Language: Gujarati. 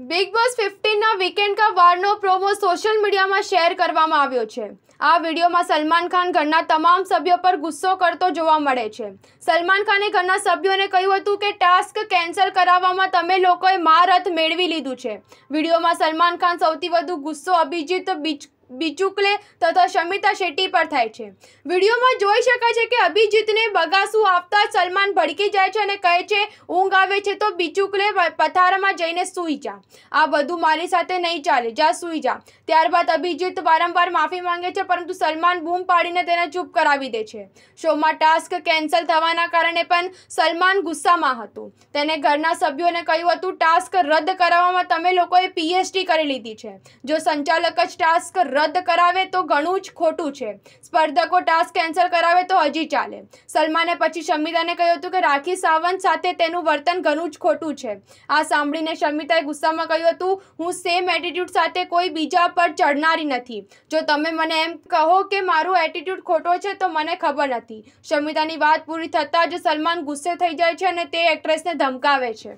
બિગ બોસ ફિફ્ટીનના વીકેન્ડ કા વારનો પ્રોમો સોશિયલ મીડિયામાં શેર કરવામાં આવ્યો છે આ વિડીયોમાં સલમાન ખાન ઘરના તમામ સભ્યો પર ગુસ્સો કરતો જોવા મળે છે સલમાન ખાને ઘરના સભ્યોને કહ્યું હતું કે ટાસ્ક કેન્સલ કરાવવામાં તમે લોકોએ મારથ મેળવી લીધું છે વિડીયોમાં સલમાન ખાન સૌથી વધુ ગુસ્સો અભિજીત બીચ બિચુકલે તથા શમિતા શેટ્ટી પર થાય છે વિડીયોમાં જોઈ શકાય છે કે અભિજીતને બગાસું આપતા સલમાન ભડકી જાય છે અને કહે છે ઊંઘ આવે છે તો બિચુકલે પથારામાં જઈને સૂઈ જા આ બધું મારી સાથે નહીં ચાલે જા સૂઈ જા ત્યારબાદ અભિજીત વારંવાર માફી માંગે છે પરંતુ સલમાન બૂમ પાડીને તેને ચૂપ કરાવી દે છે શોમાં ટાસ્ક કેન્સલ થવાના કારણે પણ સલમાન ગુસ્સામાં હતું તેને ઘરના સભ્યોને કહ્યું હતું ટાસ્ક રદ કરાવવામાં તમે લોકોએ પીએચડી કરી લીધી છે જો સંચાલક જ ટાસ્ક રદ રદ કરાવે તો ઘણું જ ખોટું છે સ્પર્ધકો ટાસ્ક કેન્સલ કરાવે તો હજી ચાલે સલમાને પછી શમિતાને કહ્યું હતું કે રાખી સાવંત સાથે તેનું વર્તન ઘણું જ ખોટું છે આ સાંભળીને શમિતાએ ગુસ્સામાં કહ્યું હતું હું સેમ એટીટ્યૂડ સાથે કોઈ બીજા પર ચડનારી નથી જો તમે મને એમ કહો કે મારું એટીટ્યૂડ ખોટો છે તો મને ખબર નથી શમિતાની વાત પૂરી થતાં જ સલમાન ગુસ્સે થઈ જાય છે અને તે એક્ટ્રેસને ધમકાવે છે